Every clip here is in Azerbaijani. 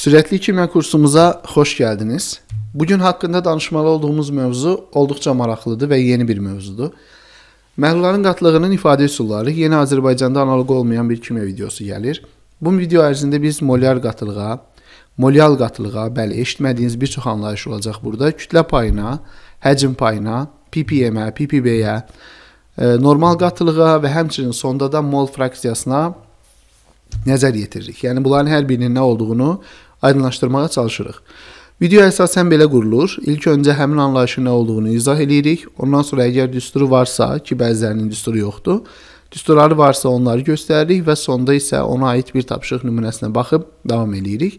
Sürətli kimya kursumuza xoş gəldiniz. Bu gün haqqında danışmalı olduğumuz mövzu olduqca maraqlıdır və yeni bir mövzudur. Məhlulların qatlığının ifadə üsulları yeni Azərbaycanda analoq olmayan bir kimya videosu gəlir. Bu video ərzində biz molyar qatılığa, molyal qatılığa, bəli, eşitmədiyiniz bir çox anlayış olacaq burada. Kütlə payına, həcm payına, ppm-ə, ppb-yə, e, normal qatılığa və həmçinin sonda da mol fraksiyasına nəzər yetiririk. Yəni bunların hər birinin nə olduğunu aydınlaşdırmağa çalışırıq. Video əsasən belə qurulur. İlk öncə həmin anlayışın nə olduğunu izah edirik. Ondan sonra əgər düsturu varsa, ki bəzilərinin düsturu yoxdur, düsturları varsa onları göstəririk və sonda isə ona aid bir tapşırıq nümunəsinə baxıb davam eləyirik.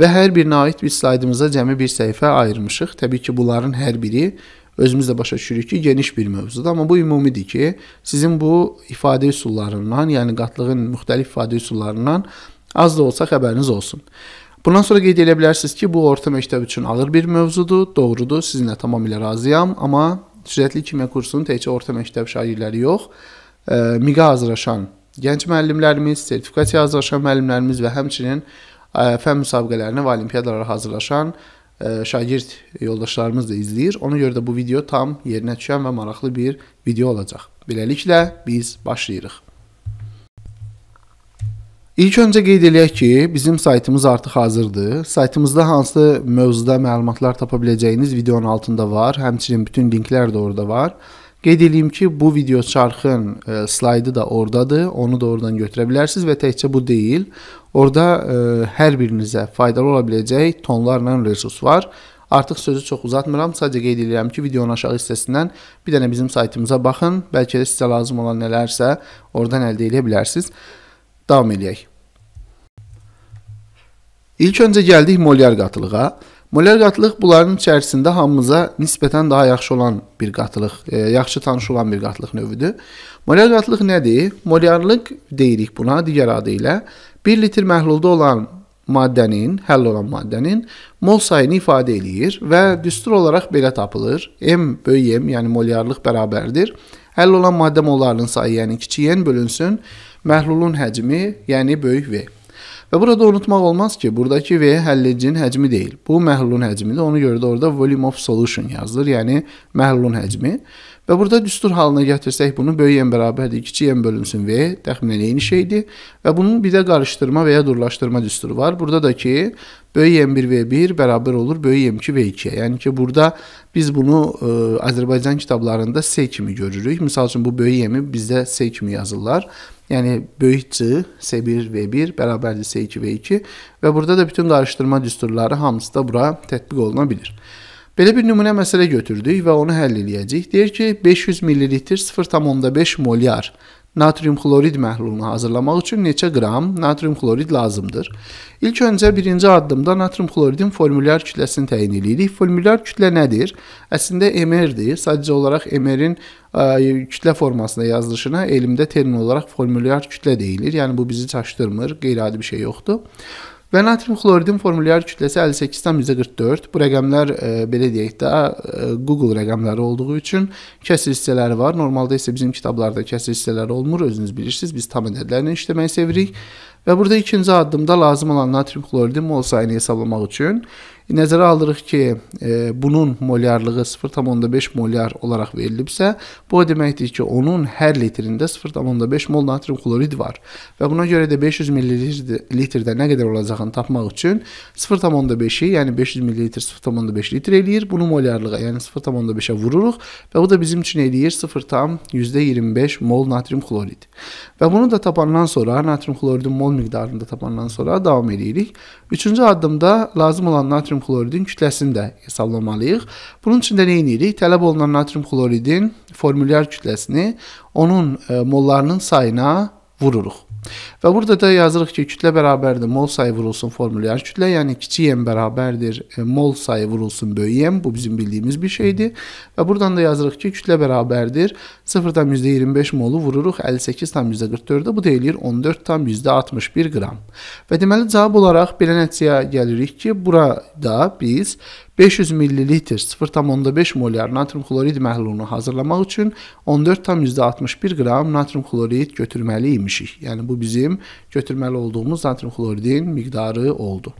Və hər birinə aid bir slaydımıza cəmi bir səhifə ayırmışıq. Təbii ki, bunların hər biri özümüz də başa düşürük ki, geniş bir mövzudur, amma bu ümumidir ki, sizin bu ifadə üsullarından, yəni qatlığın müxtəlif ifadə üsullarından az da olsa xəbəriniz olsun. Bundan sonra qeyd edə bilərsiniz ki, bu orta məktəb üçün ağır bir mövzudur, doğrudur, sizinlə tamamilə razıyam, amma sürətli kimya kursunun təkcə orta məktəb şagirdləri yox, e, MİQ-a hazırlaşan gənc müəllimlərimiz, sertifikasiya hazırlaşan müəllimlərimiz və həmçinin e, fən müsabiqələrinə və olimpiadalara hazırlaşan e, şagird yoldaşlarımız da izləyir. Ona görə də bu video tam yerinə düşən və maraqlı bir video olacaq. Beləliklə biz başlayırıq. İlk öncə qeyd eləyək ki, bizim saytımız artıq hazırdır. Saytımızda hansı mövzuda məlumatlar tapa biləcəyiniz videonun altında var. Həmçinin bütün linklər də orada var. Qeyd edeyim ki, bu video çarxın e, slaydı da oradadır. Onu da oradan götürə bilərsiniz və təkcə bu deyil. Orada e, hər birinizə faydalı ola biləcək tonlarla resurs var. Artıq sözü çox uzatmıram. Sadəcə qeyd edirəm ki, videonun aşağı hissəsindən bir dənə bizim saytımıza baxın. Bəlkə də sizə lazım olan nələrsə oradan əldə edə bilərsiniz. Davam eləyək. İlk öncə gəldik molyar qatılığa. Molyar qatılıq bunların içərisində hamımıza nisbətən daha yaxşı olan bir qatılıq, e, yaxşı tanış olan bir qatılıq növüdür. Molyar qatılıq nədir? Molyarlıq deyirik buna digər adı ilə. 1 litr məhlulda olan maddənin, həll olan maddənin mol sayını ifadə eləyir və düstur olaraq belə tapılır. M böyük M, yəni molyarlıq bərabərdir. Həll olan maddə mollarının sayı, yəni kiçik n bölünsün Məhlulun həcmi, yəni böyük V. Və burada unutmaq olmaz ki, buradakı V həllicin həcmi deyil. Bu məhlulun həcmidir. Ona görə də orada volume of solution yazılır, yəni məhlulun həcmi. Və burada düstur halına gətirsək bunu böyük M bərabərdir 2 M bölünsün V, təxminən eyni şeydir. Və bunun bir də qarışdırma və ya durlaşdırma düsturu var. Burada da ki, böyük M1 V1 bərabər olur böyük M2 V2-yə. Yəni ki, burada biz bunu ə, e, Azərbaycan kitablarında S kimi görürük. Məsəl üçün bu böyük M-i bizdə S kimi yazırlar. Yəni böyük C, C1, V1 bərabərdir C2, V2 və burada da bütün qarışdırma düsturları hamısı da bura tətbiq oluna bilir. Belə bir nümunə məsələ götürdük və onu həll eləyəcəyik. Deyir ki, 500 ml 0,5 molyar natrium xlorid məhlulunu hazırlamaq üçün neçə qram natrium xlorid lazımdır? İlk öncə birinci addımda natrium xloridin formulyar kütləsini təyin edirik. Formulyar kütlə nədir? Əslində MR-dir. Sadəcə olaraq MR-in kütlə formasında yazılışına elmdə termin olaraq formulyar kütlə deyilir. Yəni bu bizi çaşdırmır, qeyri-adi bir şey yoxdur. Və natrium xloridin formulyar kütləsi 58-dən 44. Bu rəqəmlər e, belə deyək də e, Google rəqəmləri olduğu üçün kəsr hissələri var. Normalda isə bizim kitablarda kəsr hissələri olmur. Özünüz bilirsiniz, biz tam ədədlərlə işləməyi sevirik. Və burada ikinci addımda lazım olan natrium xloridin mol sayını hesablamaq üçün Nəzərə alırıq ki, e, bunun molyarlığı 0.5 molyar olaraq verilibsə, bu o deməkdir ki, onun hər litrində 0.5 mol natrium klorid var və buna görə də 500 ml-də nə qədər olacağını tapmaq üçün 0.5-i, yəni 500 ml 0.5 litr eləyir. Bunu molyarlığa, yəni 0.5-ə vururuq və bu da bizim üçün eləyir 0.25 mol natrium klorid. Və bunu da tapandan sonra, natrium kloridin mol miqdarını da tapandan sonra davam eləyirik. Üçüncü addımda lazım olan natrium natrium xloridin kütləsini də hesablamalıyıq. Bunun üçün də nə edirik? Tələb olunan natrium xloridin formulyar kütləsini onun e, mollarının sayına vururuq. Və burada da yazırıq ki, kütlə bərabərdir, mol sayı vurulsun formülü. Yəni kütlə, yəni kiçik m bərabərdir e, mol sayı vurulsun böyük m. Bu bizim bildiyimiz bir şeydir. Və buradan da yazırıq ki, kütlə bərabərdir 0,25 molu vururuq 58,44-də. Bu da eləyir 14,61 qram. Və deməli cavab olaraq belə nəticəyə gəlirik ki, burada biz 500 ml 0,5 molyar natrium xlorid məhlulunu hazırlamaq üçün 14,61 qram natrium xlorid götürməli imişik. Yəni bu bizim götürməli olduğumuz natrium xloridin miqdarı oldu.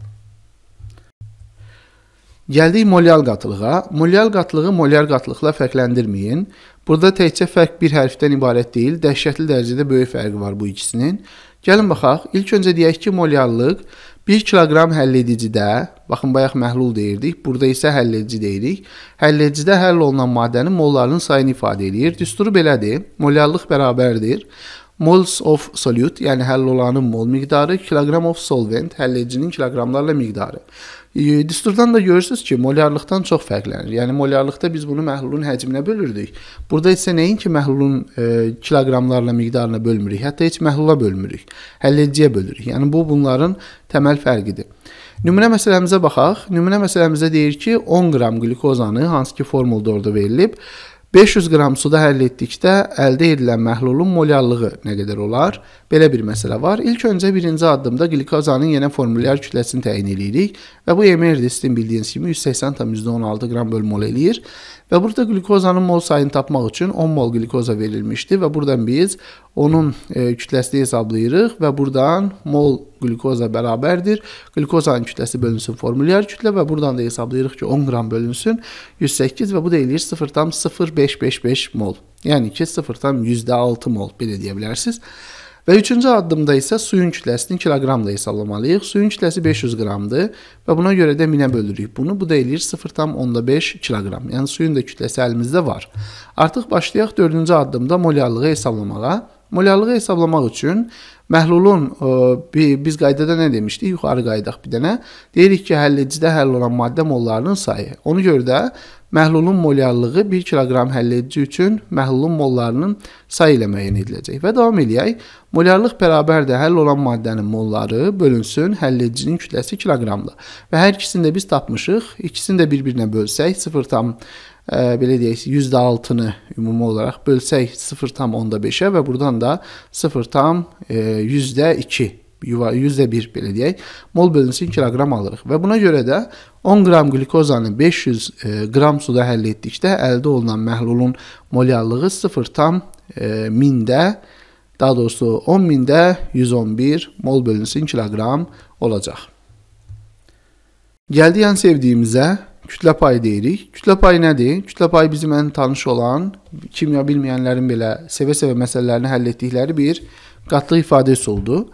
Gəldik molyal qatılığa. Molyal qatılığı molyar qatılıqla fərqləndirməyin. Burada təkcə fərq bir hərfdən ibarət deyil, dəhşətli dərəcədə böyük fərqi var bu ikisinin. Gəlin baxaq. İlk öncə deyək ki, molyarlıq 1 kiloqram həlledicidə, baxın bayaq məhlul deyirdik, burada isə həlledici deyirik. Həlledicidə həll olunan maddənin mollarının sayını ifadə eləyir. Düsturu belədir. Molyarlıq bərabərdir. Moles of solute, yəni həll olanın mol miqdarı, kiloqram of solvent, həlledicinin kiloqramlarla miqdarı. Düsturdan da görürsüz ki, molyarlıqdan çox fərqlənir. Yəni molyarlıqda biz bunu məhlulun həcminə bölürdük. Burada isə nəinki məhlulun e, kiloqramlarla miqdarına bölmürük, hətta heç məhlula bölmürük. Həllediyə bölürük. Yəni bu bunların təməl fərqidir. Nümunə məsələmizə baxaq. Nümunə məsələmizə deyir ki, 10 qram qlikozanı, hansı ki formulda orada verilib, 500 qram suda həll etdikdə əldə edilən məhlulun molyarlığı nə qədər olar? Belə bir məsələ var. İlk öncə birinci addımda glikozanın yenə formulyar kütləsini təyin eləyirik və bu MR listin bildiyiniz kimi 180,16 qram böl mol eləyir və burada glikozanın mol sayını tapmaq üçün 10 mol glikoza verilmişdi və buradan biz onun e, kütləsini hesablayırıq və buradan mol glikoza bərabərdir. Glikozanın kütləsi bölünsün formulyar kütlə və buradan da hesablayırıq ki 10 qram bölünsün 108 və bu da eləyir 0,0555 mol. Yəni ki 0,106 mol belə deyə bilərsiniz. Və üçüncü addımda isə suyun kütləsini kiloqramla hesablamalıyıq. Suyun kütləsi 500 qramdır və buna görə də 1000-ə bölürük. Bunu bu da eləyir 0.5 kiloqram. Yəni suyun da kütləsi əlimizdə var. Artıq başlayaq 4-cü addımda molyarlığı hesablamağa. Molyarlığı hesablamaq üçün məhlulun ə, e, biz qaydada nə demişdik? Yuxarı qaydaq bir dənə. Deyirik ki, həllicidə həll olan maddə mollarının sayı. Ona görə də Məhlulun molyarlığı 1 kiloqram həlledici üçün məhlulun mollarının sayı ilə müəyyən ediləcək. Və davam eləyək. Molyarlıq bərabərdir həll olan maddənin molları bölünsün həlledicinin kütləsi kiloqramdır. Və hər ikisini də biz tapmışıq. İkisini də bir-birinə bölsək 0 tam ə, e, belə deyək, %6-nı ümumi olaraq bölsək 0.5-ə və buradan da 0 tam %2 e, yuva %1 belə deyək, mol bölünsün kiloqram alırıq və buna görə də 10 qram qlikozanı 500 qram e, suda həll etdikdə əldə olunan məhlulun molyarlığı 0.1000-də e, daha doğrusu 10000-də 111 mol bölünsün kiloqram olacaq. Gəldik ən sevdiyimizə kütlə payı deyirik. Kütlə payı nədir? Kütlə payı bizim ən tanış olan, kimya bilməyənlərin belə sevə-sevə məsələlərini həll etdikləri bir qatlıq ifadə üsuludur.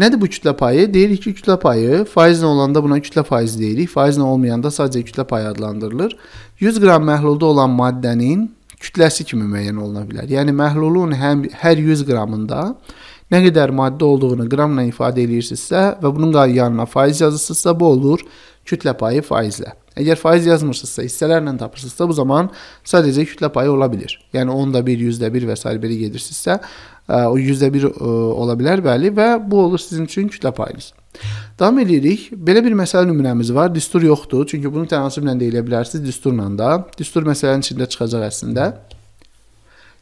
Nədir bu kütlə payı? Deyirik ki, kütlə payı faizlə olanda buna kütlə faizi deyirik. Faizlə olmayanda sadəcə kütlə payı adlandırılır. 100 qram məhlulda olan maddənin kütləsi kimi müəyyən oluna bilər. Yəni məhlulun həm, hər 100 qramında nə qədər maddə olduğunu qramla ifadə edirsinizsə və bunun yanına faiz yazırsınızsa bu olur kütlə payı faizlə. Əgər faiz yazmırsınızsa, hissələrlə tapırsınızsa, bu zaman sadəcə kütlə payı ola bilər. Yəni 10da 1, 100də 1 və s. belə gedirsinizsə, O %1 e, ola bilər, bəli və bu olur sizin üçün kütlə payınız. Davam edirik. Belə bir məsələ nümunəmiz var. Düstur yoxdur, çünki bunu tənasüblə də eləyə bilərsiniz, düsturla da. Düstur məsələnin içində çıxacaq əslində.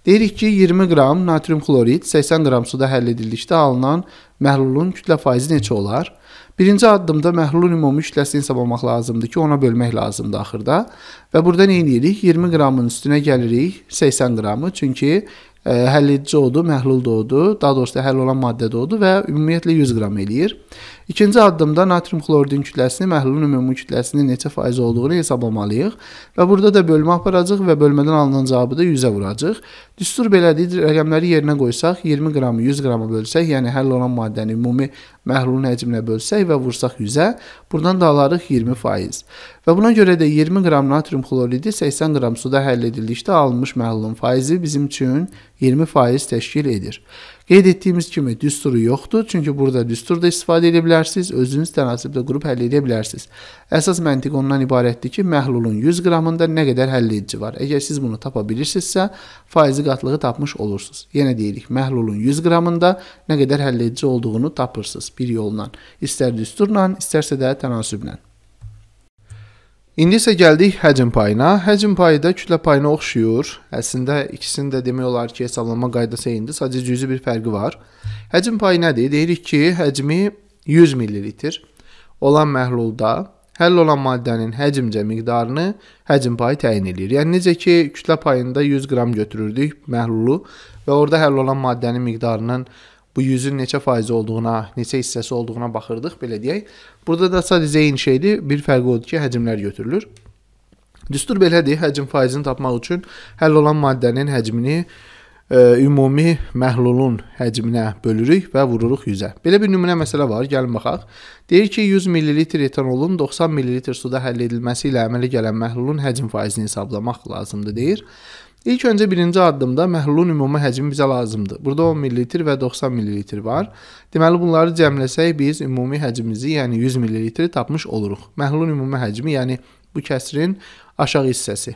Deyirik ki, 20 qram natrium klorid 80 qram suda həll edildikdə alınan məhlulun kütlə faizi neçə olar? Birinci addımda məhlulun ümumi kütləsini hesablamaq lazımdır ki, ona bölmək lazımdır axırda. Və burada nə edirik? 20 qramın üstünə gəlirik 80 qramı, çünki həlledici odu, məhlul da odu, daha doğrusu həll olan maddə də odu və ümumiyyətlə 100 qram eləyir. İkinci addımda natrium xloridin kütləsini məhlulun ümumi kütləsinin neçə faiz olduğunu hesablamalıyıq və burada da bölmə aparacağıq və bölmədən alınan cavabı da 100-ə vuracağıq. Düstur belədir, rəqəmləri yerinə qoysaq, 20 qramı 100 qrama bölsək, yəni həll olan maddəni ümumi məhlulun həcminə bölsək və vursaq 100-ə, buradan da alarıq 20%. Və buna görə də 20 qram natrium xloridi 80 qram suda həll edildikdə alınmış məhlulun faizi bizim üçün 20% təşkil edir. Qeyd etdiyimiz kimi düsturu yoxdur, çünki burada düstur da istifadə edə bilərsiniz, özünüz tənasibdə qrup həll edə bilərsiniz. Əsas məntiq ondan ibarətdir ki, məhlulun 100 qramında nə qədər həll edici var. Əgər siz bunu tapa bilirsinizsə, faizi qatlığı tapmış olursunuz. Yenə deyirik, məhlulun 100 qramında nə qədər həll edici olduğunu tapırsınız bir yolla. İstər düsturla, istərsə də tənasüblə. İndi isə gəldik həcm payına. Həcm payı da kütlə payına oxşuyur. Əslində ikisini də demək olar ki, hesablanma qaydası eynidir, sadəcə cüzi bir fərqi var. Həcm payı nədir? Deyirik ki, həcmi 100 ml olan məhlulda həll olan maddənin həcmcə miqdarını həcm payı təyin edir. Yəni necə ki, kütlə payında 100 qram götürürdük məhlulu və orada həll olan maddənin miqdarının bu yüzün neçə faizi olduğuna, neçə hissəsi olduğuna baxırdıq, belə deyək. Burada da sadəcə eyni şeydir, bir fərqi odur ki, həcmlər götürülür. Düstur belədir, həcm faizini tapmaq üçün həll olan maddənin həcmini ə, e, ümumi məhlulun həcminə bölürük və vururuq 100-ə. Belə bir nümunə məsələ var, gəlin baxaq. Deyir ki, 100 ml etanolun 90 ml suda həll edilməsi ilə əmələ gələn məhlulun həcm faizini hesablamaq lazımdır deyir. İlk öncə birinci addımda məhlulun ümumi həcmi bizə lazımdır. Burada 10 ml və 90 ml var. Deməli bunları cəmləsək biz ümumi həcmimizi, yəni 100 ml tapmış oluruq. Məhlulun ümumi həcmi, yəni bu kəsrin aşağı hissəsi.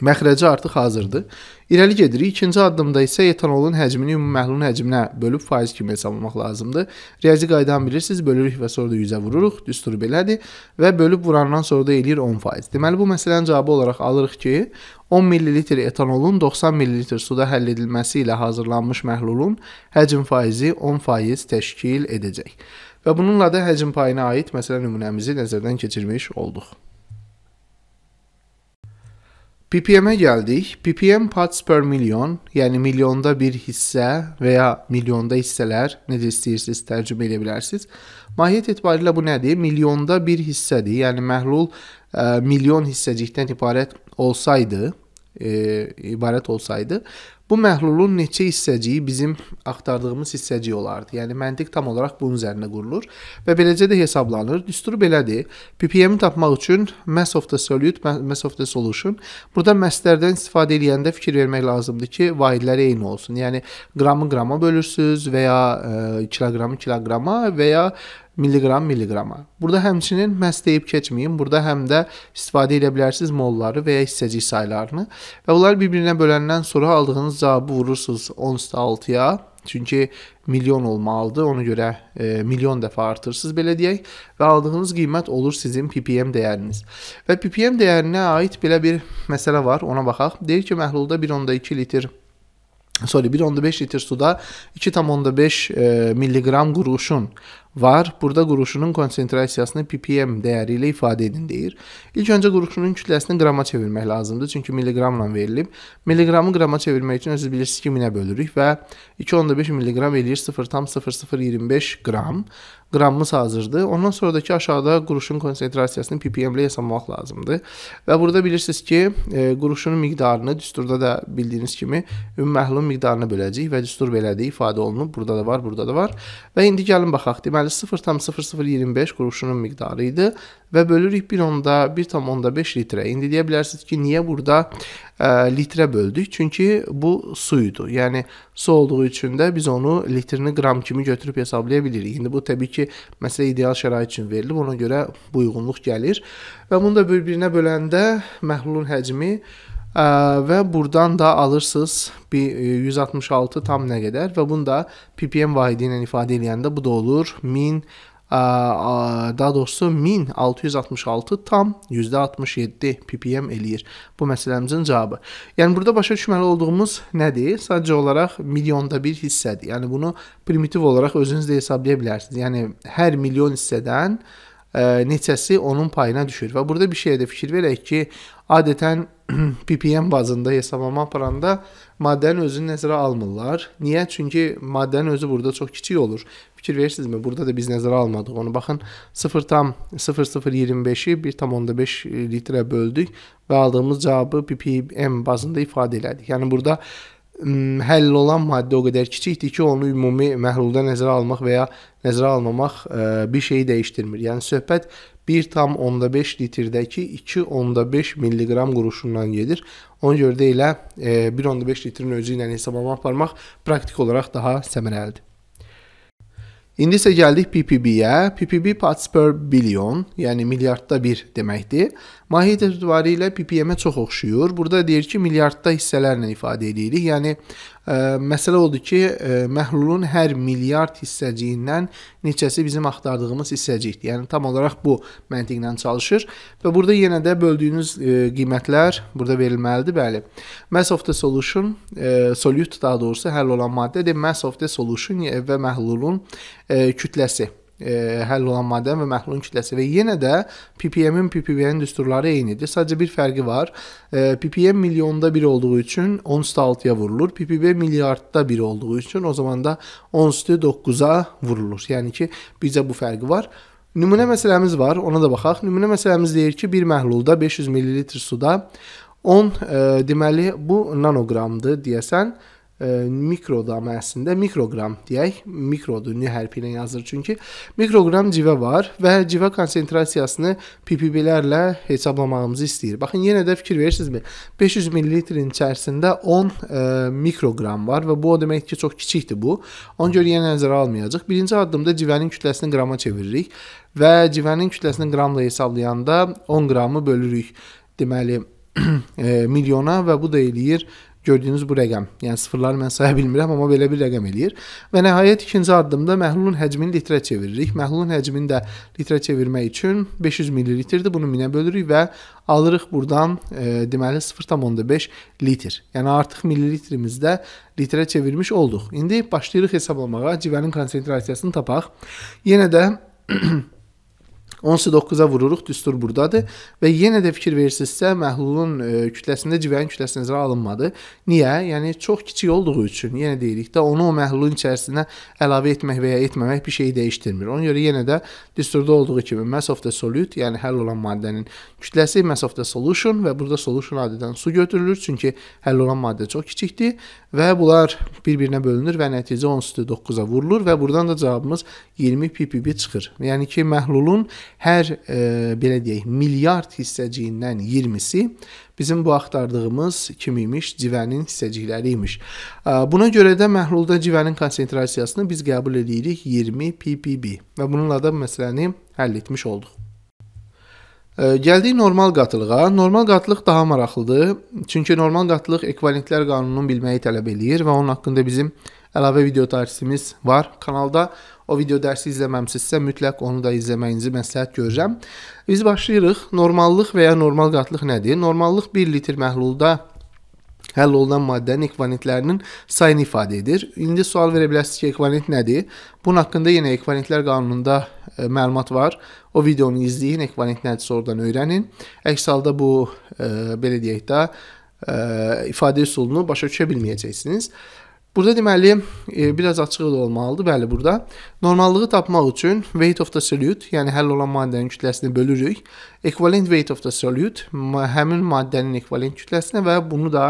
Məxrəci artıq hazırdır. İrəli gedirik. İkinci addımda isə etanolun həcmini ümumi məhlulun həcminə bölüb faiz kimi hesablamaq lazımdır. Riyazi qaydanı bilirsiniz, bölürük və sonra da 100-ə vururuq. Düsturu belədir və bölüb vurandan sonra da eləyir 10%. Deməli bu məsələnin cavabı olaraq alırıq ki, 10 ml etanolun 90 ml suda həll edilməsi ilə hazırlanmış məhlulun həcm faizi 10% təşkil edəcək. Və bununla da həcm payına aid məsələ nümunəmizi nəzərdən keçirmiş olduq. PPM'e geldik. PPM parts per milyon yani milyonda bir hisse veya milyonda hisseler necə istəyirsiniz tərcümə edə bilərsiniz. Mahiyyət etibarilə bu nədir? Milyonda bir hissədir. Yəni məhlul ə, e, milyon hissəcikdən ibarət olsaydı e, ibarət olsaydı, bu məhlulun neçə hissəciyi bizim axtardığımız hissəcik olardı. Yəni məntiq tam olaraq bunun üzərinə qurulur və beləcə də hesablanır. Düsturu belədir. PPM-i tapmaq üçün mass of the solute, mass of the solution. Burada masslərdən istifadə edəndə fikir vermək lazımdır ki, vahidləri eyni olsun. Yəni qramı qrama bölürsüz və ya e, kiloqramı kiloqrama və ya milliqram milliqrama. Burada həmçinin məhz deyib keçməyin, burada həm də istifadə edə bilərsiniz molları və ya hissəcik saylarını və onları bir-birinə böləndən sonra aldığınız cavabı vurursunuz 10-6-ya. Çünki milyon olmalıdır. Ona görə e, milyon dəfə artırırsınız belə deyək və aldığınız qiymət olur sizin PPM dəyəriniz. Və PPM dəyərinə aid belə bir məsələ var. Ona baxaq. Deyir ki, məhlulda 1.2 litr Sorry, 1.5 litr suda 2.5 e, milliqram qurğuşun var. Burada quruluşunun konsentrasiyasını ppm dəyəri ilə ifadə edin deyir. İlk öncə quruluşunun kütləsini qrama çevirmək lazımdır, çünki milliqramla verilib. Milliqramı qrama çevirmək üçün özünüz bilirsiniz ki, 1000-ə bölürük və 2.5 milliqram eləyir 0,0025 qram. Qramımız hazırdır. Ondan sonradakı aşağıda quruluşun konsentrasiyasını ppm ilə hesablmaq lazımdır. Və burada bilirsiniz ki, e, quruluşunun miqdarını düsturda da bildiyiniz kimi ümumi məhlulun miqdarını böləcəyik və düstur belədir ifadə olunub. Burada da var, burada da var. Və indi gəlin baxaq. Deməli deməli 0.0025 quruşunun miqdarı idi və bölürük 1.1.5 litrə. İndi deyə bilərsiniz ki, niyə burada ə, e, litrə böldük? Çünki bu su idi. Yəni su olduğu üçün də biz onu litrini qram kimi götürüb hesablaya bilirik. İndi bu təbii ki, məsələ ideal şərait üçün verilib, ona görə bu uyğunluq gəlir və bunu da bir-birinə böləndə məhlulun həcmi və burdan da alırsınız 166 e, tam nə qədər və bunu da ppm vahidi ilə ifadə edəndə bu da olur 1000 e, daha doğrusu 1666 tam %67 ppm eləyir. Bu məsələmizin cavabı. Yəni burada başa düşməli olduğumuz nədir? Sadəcə olaraq milyonda bir hissədir. Yəni bunu primitiv olaraq özünüz də hesablaya bilərsiniz. Yəni hər milyon hissədən ə, neçəsi onun payına düşür. Və burada bir şeyə də fikir verək ki, adətən PPM bazında hesablamə aparanda maddənin özünü nəzərə almırlar. Niyə? Çünki maddənin özü burada çox kiçik olur. Fikir verirsinizmi? Burada da biz nəzərə almadıq onu. Baxın 0,0025-i 1,5 litrə böldük və aldığımız cavabı PPM bazında ifadə elədik. Yəni burada həll olan maddə o qədər kiçikdir ki, onu ümumi məhlulda nəzərə almaq və ya nəzərə almamaq ə, e, bir şeyi dəyişdirmir. Yəni söhbət 1.5 litrdəki 2.5 milliqram quruşundan gedir. Ona görə də elə 1.5 e, litrin özü ilə hesablama aparmaq praktik olaraq daha səmərəlidir. İndi isə gəldik PPB-yə. PPB parts per billion, yəni milyardda bir deməkdir. Mahiyyət etibarı ilə PPM-ə çox oxşuyur. Burada deyir ki, milyardda hissələrlə ifadə edirik. Yəni Məsələ odur ki, məhlulun hər milyard hissəciyindən neçəsi bizim axtardığımız hissəcikdir. Yəni tam olaraq bu məntiqlə çalışır və burada yenə də böldüyünüz qiymətlər burada verilməlidir, bəli. Mass of the solution, solute daha doğrusu həll olan maddədir. Mass of the solution və məhlulun kütləsi e, həll olan maddə və məhlulun kütləsi və yenə də ppm-in ppbn düsturları eynidir. Sadəcə bir fərqi var. E, ppm milyonda 1 olduğu üçün 10 6-ya vurulur. ppb milyardda 1 olduğu üçün o zaman da 10 9-a vurulur. Yəni ki, bizə bu fərqi var. Nümunə məsələmiz var, ona da baxaq. Nümunə məsələmiz deyir ki, bir məhlulda 500 ml suda 10 e, deməli bu nanoqramdır deyəsən. E, mikroda əslində mikroqram deyək. Mikrodur ni hərfi ilə yazılır çünki. Mikroqram civə var və civə konsentrasiyasını ppb-lərlə hesablamağımızı istəyir. Baxın yenə də fikir verirsinizmi? 500 ml-in içərisində 10 ə, e, mikroqram var və bu o deməkdir ki, çox kiçikdir bu. Ona görə yenə nəzərə almayacağıq. Birinci addımda civənin kütləsini qrama çeviririk və civənin kütləsini qramla hesablayanda 10 qramı bölürük. Deməli, e, milyona və bu da eləyir Gördüyünüz bu rəqəm, yəni sıfırları mən saya bilmirəm, amma belə bir rəqəm eləyir. Və nəhayət ikinci addımda məhlulun həcmini litrə çeviririk. Məhlulun həcmini də litrə çevirmək üçün 500 ml-dir. Bunu 1000-ə bölürük və alırıq burdan e, deməli 0.5 litr. Yəni artıq millilitrimizdə litrə çevirmiş olduq. İndi başlayırıq hesablamağa, civənin konsentrasiyasını tapaq. Yenə də 19-a vururuq, düstur burdadır və yenə də fikir versinizsə, məhlulun e, kütləsində civənin kütləsi nəzərə alınmadı. Niyə? Yəni çox kiçik olduğu üçün. Yenə deyirik də onu o məhlulun içərisinə əlavə etmək və ya etməmək bir şey dəyişdirmir. Ona görə yenə də düsturda olduğu kimi mass of the solute, yəni həll olan maddənin kütləsi mass of the solution və burada solution adədən su götürülür, çünki həll olan maddə çox kiçikdir və bunlar bir-birinə bölünür və nəticə 10 üstü 9-a vurulur və buradan da cavabımız 20 ppb çıxır. Yəni ki, məhlulun hər e, belə deyək, milyard hissəciyindən 20-si bizim bu axtardığımız kimi imiş, civənin hissəcikləri imiş. E, buna görə də məhlulda civənin konsentrasiyasını biz qəbul edirik 20 ppb və bununla da məsələni həll etmiş olduq. E, gəldik normal qatılığa. Normal qatılıq daha maraqlıdır. Çünki normal qatılıq ekvivalentlər qanununu bilməyi tələb eləyir və onun haqqında bizim əlavə video tarifimiz var kanalda o video dərsi izləməmisinizsə, mütləq onu da izləməyinizi məsləhət görürəm. Biz başlayırıq. Normallıq və ya normal qatlıq nədir? Normallıq 1 litr məhlulda həll olunan maddənin ekvivalentlərinin sayını ifadə edir. İndi sual verə bilərsiniz ki, ekvivalent nədir? Bunun haqqında yenə ekvivalentlər qanununda ə, e, məlumat var. O videonu izləyin, ekvivalent nədirsə oradan öyrənin. Əks halda bu ə, e, belə deyək də ə, e, ifadə üsulunu başa düşə bilməyəcəksiniz. Burada deməli e, biraz açığı da olmalıdır. Bəli, burada normallığı tapmaq üçün weight of the solute, yəni həll olan maddənin kütləsini bölürük. Equivalent weight of the solute həmin maddənin ekvivalent kütləsinə və bunu da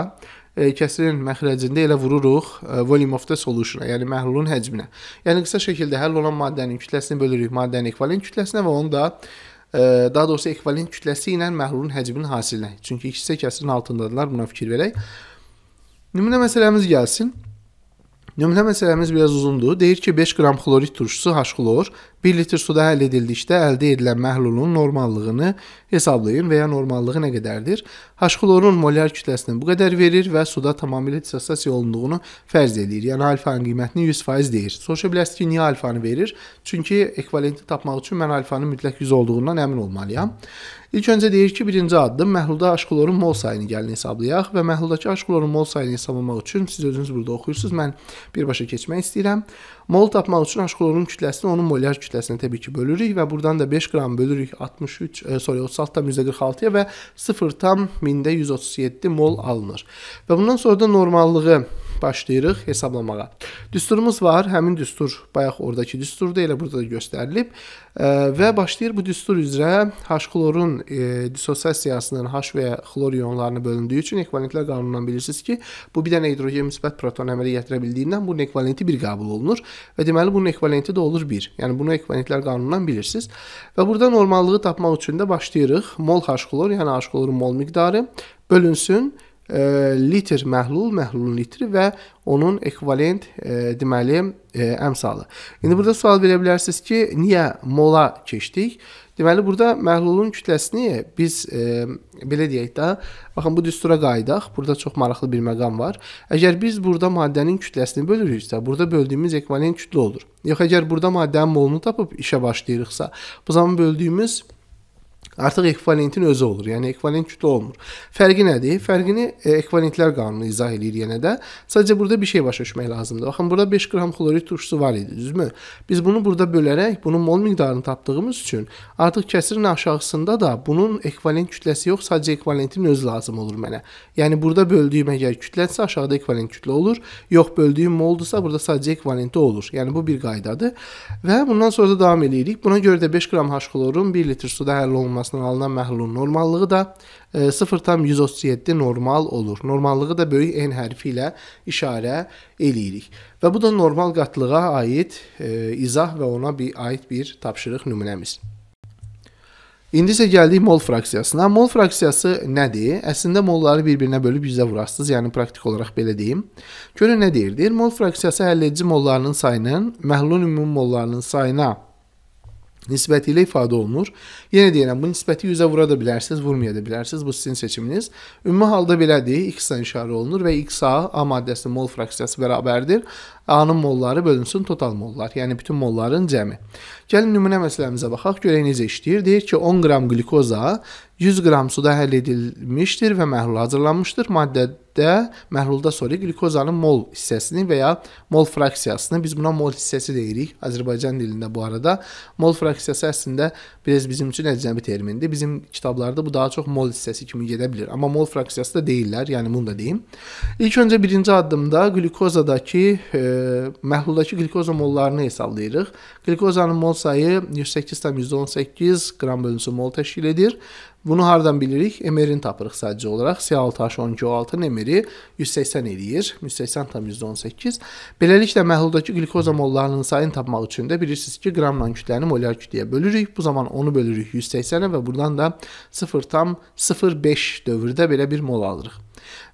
e, kəsirin məxrəcində elə vururuq e, volume of the solution-a, yəni məhlulun həcminə. Yəni qısa şəkildə həll olan maddənin kütləsini bölürük maddənin ekvivalent kütləsinə və onu da e, daha doğrusu ekvivalent kütləsi ilə məhlulun həcminin hasilinə. Çünki ikisi kəsirin altındadırlar, buna fikir verək. Nümunə məsələmiz gəlsin. Nümunə məsələmiz biraz uzundur. Deyir ki, 5 qram xlorid turşusu H-xlor, 1 litr suda həll edildikdə əldə edilən məhlulun normallığını hesablayın və ya normallığı nə qədərdir? H-klorun molyar kütləsini bu qədər verir və suda tamamilə dissosiasiya olunduğunu fərz eləyir. Yəni alfanın qiymətini 100% deyir. Soruşa bilərsiniz ki, niyə alfanı verir? Çünki ekvivalenti tapmaq üçün mən alfanın mütləq 100 olduğundan əmin olmalıyam. İlk öncə deyir ki, birinci addım məhlulda aşqlorun mol sayını gəlin hesablayaq və məhluldakı aşqlorun mol sayını hesablamaq üçün siz özünüz burada oxuyursunuz. Mən birbaşa keçmək istəyirəm. Mol tapmaq üçün aşqolorun kütləsini onun molyar kütləsinə təbii ki bölürük və buradan da 5 qram bölürük 63, e, sorry 36,146-ya və 0 tam 1000-də 137 mol alınır. Və bundan sonra da normallığı başlayırıq hesablamağa. Düsturumuz var, həmin düstur bayaq oradakı düsturda elə burada da göstərilib və başlayır bu düstur üzrə H-klorun e, disosiasiyasının H və xlor ionlarını bölündüyü üçün ekvivalentlər qanunundan bilirsiniz ki, bu bir dənə hidrogen müsbət proton əmələ gətirə bildiyindən bunun ekvivalenti 1 qəbul olunur və deməli bunun ekvivalenti də olur 1. Yəni bunu ekvivalentlər qanunundan bilirsiniz. Və burada normallığı tapmaq üçün də başlayırıq. Mol H-klor, yəni H-klorun mol miqdarı bölünsün 1 e, litr məhlul, məhlulun litri və onun ekvivalent e, deməli e, əmsalı. İndi burada sual verə bilərsiniz ki, niyə mola keçdik? Deməli burada məhlulun kütləsini biz e, belə deyək də, baxın bu düstura qayıdaq. Burada çox maraqlı bir məqam var. Əgər biz burada maddənin kütləsini bölürüksə, burada böldüyümüz ekvivalent kütlə olur. Yox əgər burada maddənin molunu tapıb işə başlayırıqsa, bu zaman böldüyümüz kütlə Artıq ekvivalentin özü olur. Yəni ekvivalent kütlə olmur. Fərqi nədir? Fərqini e, ekvivalentlər qanunu izah eləyir yenə də. Sadəcə burada bir şey başa düşmək lazımdır. Baxın, burada 5 qram xlorid turşusu var idi, düzmü? Biz bunu burada bölərək bunun mol miqdarını tapdığımız üçün artıq kəsirin aşağısında da bunun ekvivalent kütləsi yox, sadəcə ekvivalentin özü lazım olur mənə. Yəni burada böldüyüm əgər kütlədirsə, aşağıda ekvivalent kütlə olur. Yox, böldüyüm moldursa, burada sadəcə ekvivalenti olur. Yəni bu bir qaydadır. Və bundan sonra da davam eləyirik. Buna görə də 5 qram H xlorun 1 litr suda həll olunması formasından alınan məhlulun normallığı da 0,137 e, normal olur. Normallığı da böyük N hərfi ilə işarə eləyirik. Və bu da normal qatlığa aid e, izah və ona bir aid bir tapşırıq nümunəmiz. İndi isə gəldik mol fraksiyasına. Mol fraksiyası nədir? Əslində molları bir-birinə bölüb yüzə vurasınız, yəni praktik olaraq belə deyim. Görün nə deyir? Deyir, mol fraksiyası həll edici mollarının sayının məhlul ümumi mollarının sayına nisbetiyle ifade olunur. Yine deyirəm, bu nispeti yüze ə vura Bu sizin seçiminiz. Ümumi halda belə deyək, x-dən işarə olunur və x A, A maddəsinin mol fraksiyası bərabərdir. A-nın molları bölünsün total mollar, yəni bütün molların cəmi. Gəlin nümunə məsələmizə baxaq, görək necə işləyir. Deyir ki, 10 qram qlikoza 100 qram suda həll edilmişdir və məhlul hazırlanmışdır. Maddədə məhlulda sorry qlikozanın mol hissəsini və ya mol fraksiyasını biz buna mol hissəsi deyirik Azərbaycan dilində bu arada. Mol fraksiyası əslində biraz bizim üçün əcnəbi termindir. Bizim kitablarda bu daha çox mol hissəsi kimi gedə bilər, amma mol fraksiyası da deyirlər, yəni bunu da deyim. İlk öncə birinci addımda qlikozadakı e, məhluldakı qlikoza mollarını hesablayırıq. Qlikozanın mol sayı 108,18 qram bölünsün mol təşkil edir Bunu hardan bilirik? MR-in tapırıq sadəcə olaraq. C6H12O6 MR-i 180 eləyir. 180,18. Beləliklə məhluldakı qlikoza mollarının sayını tapmaq üçün də bilirsiniz ki, qramla kütləni molar kütləyə bölürük. Bu zaman onu bölürük 180-ə və buradan da 0,05 dövrdə belə bir mol alırıq.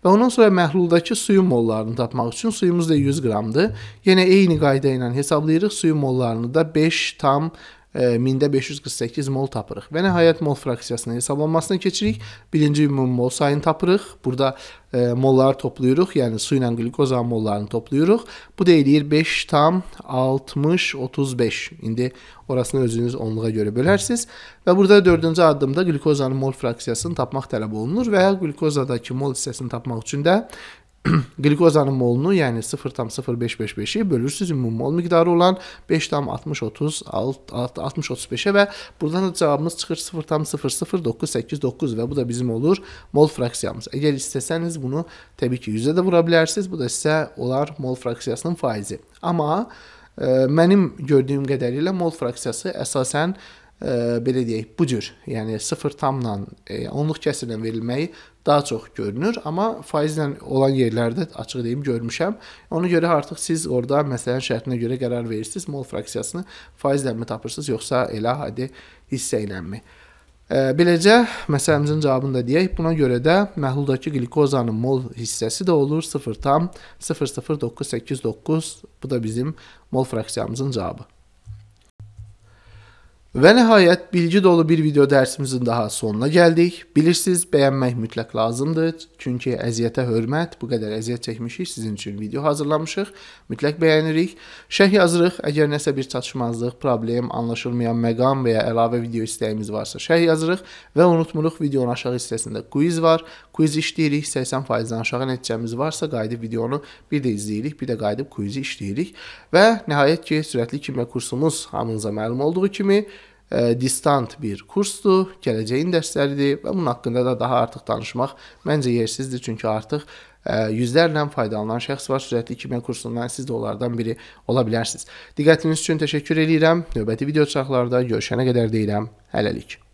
Və ondan sonra məhluldakı suyun mollarını tapmaq üçün suyumuz da 100 qramdır. Yenə eyni qayda ilə hesablayırıq. Suyun mollarını da 5 tam 1000-də 548 mol tapırıq. Və nəhayət mol fraksiyasının hesablanmasına keçirik. Birinci ümumi mol sayını tapırıq. Burada e, molları toplayırıq, yəni su ilə qlikoza mollarını toplayırıq. Bu da eləyir 5 tam 60 35. İndi orasını özünüz onluğa görə bölərsiniz. Və burada 4-cü addımda qlikozanın mol fraksiyasını tapmaq tələb olunur və ya qlikozadakı mol hissəsini tapmaq üçün də qlikozanın molunu, yəni 0.0555-i bölürsüz ümumi mol miqdarı olan 5.6030 60-35-ə və buradan da cavabımız çıxır 0.00989 və bu da bizim olur mol fraksiyamız. Əgər istəsəniz bunu təbii ki, yüzə də vura bilərsiniz. Bu da sizə olar mol fraksiyasının faizi. Amma ə, e, mənim gördüyüm qədərilə mol fraksiyası əsasən ə, e, belə deyək, bu cür, yəni 0 tamla, e, onluq kəsirlə verilməyi daha çox görünür, amma faizlə olan yerlərdə açıq deyim görmüşəm. Ona görə artıq siz orada məsələn şərtinə görə qərar verirsiniz. Mol fraksiyasını faizlə mi tapırsınız, yoxsa elə hadi hissə iləmi? E, beləcə məsələmizin cavabını da deyək. Buna görə də məhluldakı qlikozanın mol hissəsi də olur 0,00989. Bu da bizim mol fraksiyamızın cavabı. Ve nihayet bilgi dolu bir video dərsimizin daha sonuna gəldik. Bilirsiniz, bəyənmək mütləq lazımdır. Çünki əziyyətə hörmət, bu qədər əziyyət çəkmişik, sizin üçün video hazırlamışıq. Mütləq bəyənirik. Şərh yazırıq. Əgər nəsə bir çatışmazlıq, problem, anlaşılmayan məqam və ya əlavə video istəyimiz varsa şərh yazırıq və unutmuruq videonun aşağı hissəsində quiz var. Quiz işləyirik. 80 faizdən aşağı nəticəmiz varsa qayıdıb videonu bir də izləyirik, bir də qayıdıb quizi işləyirik. Və nəhayət ki, sürətli kimya kursumuz hamınıza məlum olduğu kimi ə, e, distant bir kursdur, gələcəyin dərsləridir və bunun haqqında da daha artıq danışmaq məncə yersizdir, çünki artıq ə, e, yüzlərlə faydalanan şəxs var sürətli kimya kursundan, siz də onlardan biri ola bilərsiniz. Diqqətiniz üçün təşəkkür edirəm. Növbəti video çağlarda görüşənə qədər deyirəm. Hələlik.